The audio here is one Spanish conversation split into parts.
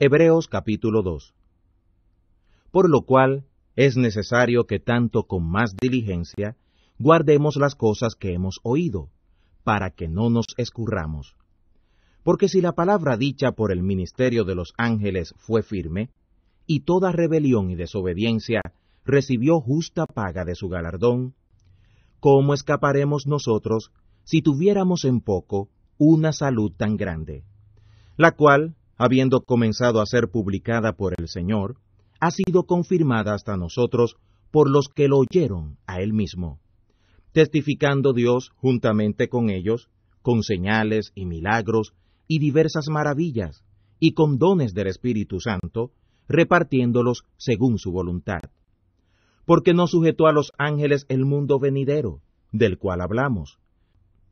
Hebreos capítulo 2. Por lo cual, es necesario que tanto con más diligencia guardemos las cosas que hemos oído, para que no nos escurramos. Porque si la palabra dicha por el ministerio de los ángeles fue firme, y toda rebelión y desobediencia recibió justa paga de su galardón, ¿cómo escaparemos nosotros si tuviéramos en poco una salud tan grande, la cual habiendo comenzado a ser publicada por el Señor, ha sido confirmada hasta nosotros por los que lo oyeron a él mismo, testificando Dios juntamente con ellos, con señales y milagros y diversas maravillas, y con dones del Espíritu Santo, repartiéndolos según su voluntad. Porque no sujetó a los ángeles el mundo venidero, del cual hablamos.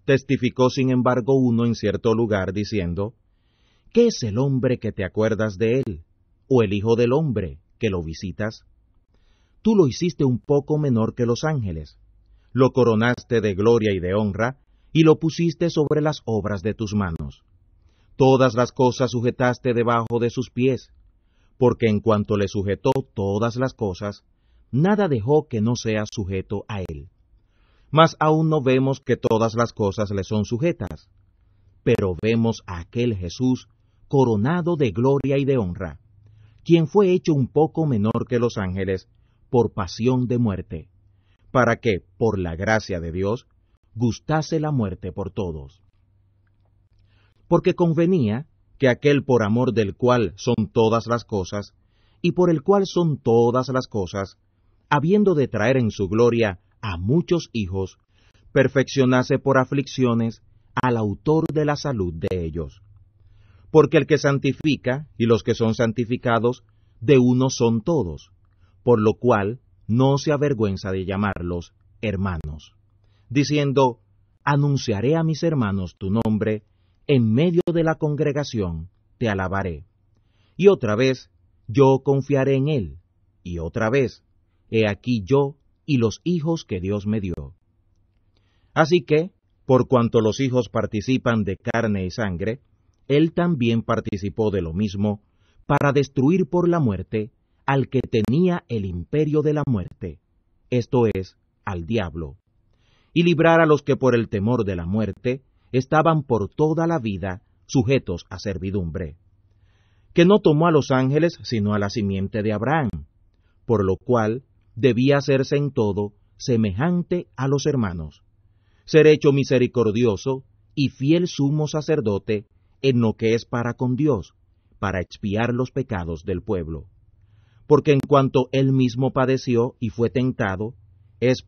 Testificó sin embargo uno en cierto lugar diciendo, ¿Qué es el hombre que te acuerdas de él? ¿O el Hijo del hombre que lo visitas? Tú lo hiciste un poco menor que los ángeles, lo coronaste de gloria y de honra, y lo pusiste sobre las obras de tus manos. Todas las cosas sujetaste debajo de sus pies, porque en cuanto le sujetó todas las cosas, nada dejó que no sea sujeto a él. Mas aún no vemos que todas las cosas le son sujetas, pero vemos a aquel Jesús coronado de gloria y de honra, quien fue hecho un poco menor que los ángeles, por pasión de muerte, para que, por la gracia de Dios, gustase la muerte por todos. Porque convenía que aquel por amor del cual son todas las cosas, y por el cual son todas las cosas, habiendo de traer en su gloria a muchos hijos, perfeccionase por aflicciones al autor de la salud de ellos. Porque el que santifica y los que son santificados, de uno son todos, por lo cual no se avergüenza de llamarlos hermanos, diciendo, Anunciaré a mis hermanos tu nombre, en medio de la congregación te alabaré. Y otra vez, yo confiaré en él, y otra vez, he aquí yo y los hijos que Dios me dio. Así que, por cuanto los hijos participan de carne y sangre, él también participó de lo mismo para destruir por la muerte al que tenía el imperio de la muerte, esto es, al diablo, y librar a los que por el temor de la muerte estaban por toda la vida sujetos a servidumbre, que no tomó a los ángeles sino a la simiente de Abraham, por lo cual debía hacerse en todo semejante a los hermanos, ser hecho misericordioso y fiel sumo sacerdote en lo que es para con Dios, para expiar los pecados del pueblo. Porque en cuanto él mismo padeció y fue tentado, es